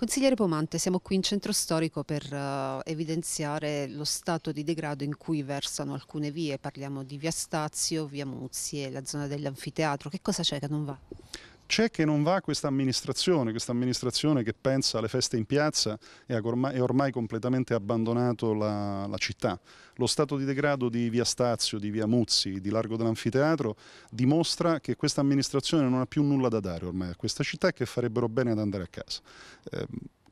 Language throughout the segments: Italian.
Consigliere Pomante, siamo qui in centro storico per uh, evidenziare lo stato di degrado in cui versano alcune vie, parliamo di via Stazio, via Muzzi e la zona dell'anfiteatro, che cosa c'è che non va? C'è che non va questa amministrazione, questa amministrazione che pensa alle feste in piazza e ha ormai, ormai completamente abbandonato la, la città. Lo stato di degrado di via Stazio, di via Muzzi, di Largo dell'Anfiteatro dimostra che questa amministrazione non ha più nulla da dare ormai a questa città e che farebbero bene ad andare a casa. Eh,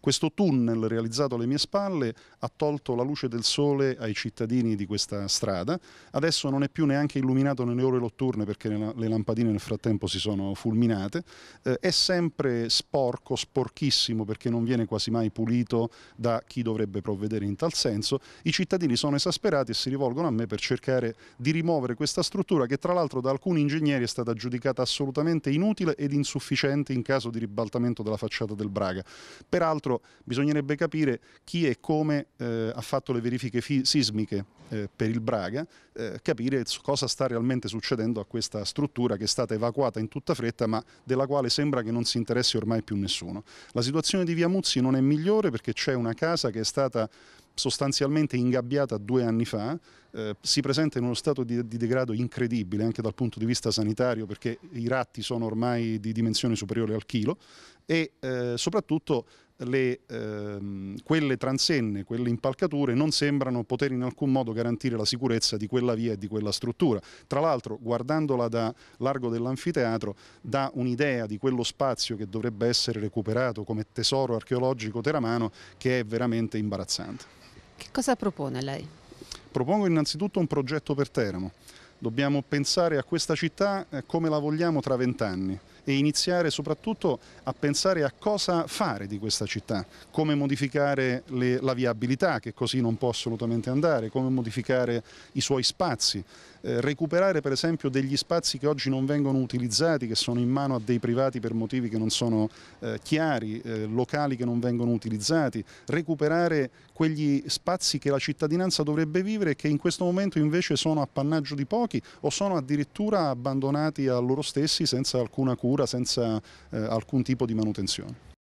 questo tunnel realizzato alle mie spalle ha tolto la luce del sole ai cittadini di questa strada, adesso non è più neanche illuminato nelle ore notturne perché le lampadine nel frattempo si sono fulminate, eh, è sempre sporco, sporchissimo perché non viene quasi mai pulito da chi dovrebbe provvedere in tal senso, i cittadini sono esasperati e si rivolgono a me per cercare di rimuovere questa struttura che tra l'altro da alcuni ingegneri è stata giudicata assolutamente inutile ed insufficiente in caso di ribaltamento della facciata del Braga. Peraltro bisognerebbe capire chi e come eh, ha fatto le verifiche sismiche eh, per il Braga, eh, capire cosa sta realmente succedendo a questa struttura che è stata evacuata in tutta fretta ma della quale sembra che non si interessi ormai più nessuno. La situazione di Via Muzzi non è migliore perché c'è una casa che è stata sostanzialmente ingabbiata due anni fa, eh, si presenta in uno stato di, di, degrado incredibile anche dal punto di vista sanitario perché i ratti sono ormai di dimensioni superiori al chilo, e eh, soprattutto le, ehm, quelle transenne, quelle impalcature non sembrano poter in alcun modo garantire la sicurezza di quella via e di quella struttura. Tra l'altro guardandola da largo dell'anfiteatro dà un'idea di quello spazio che dovrebbe essere recuperato come tesoro archeologico teramano che è veramente imbarazzante. Che cosa propone lei? Propongo innanzitutto un progetto per Teramo. Dobbiamo pensare a questa città eh, come la vogliamo tra vent'anni e iniziare soprattutto a pensare a cosa fare di questa città, come modificare le, la viabilità che così non può assolutamente andare, come modificare i suoi spazi, eh, recuperare per esempio degli spazi che oggi non vengono utilizzati, che sono in mano a dei privati per motivi che non sono eh, chiari, eh, locali che non vengono utilizzati, recuperare quegli spazi che la cittadinanza dovrebbe vivere e che in questo momento invece sono appannaggio di pochi o sono addirittura abbandonati a loro stessi senza alcuna cura senza eh, alcun tipo di manutenzione.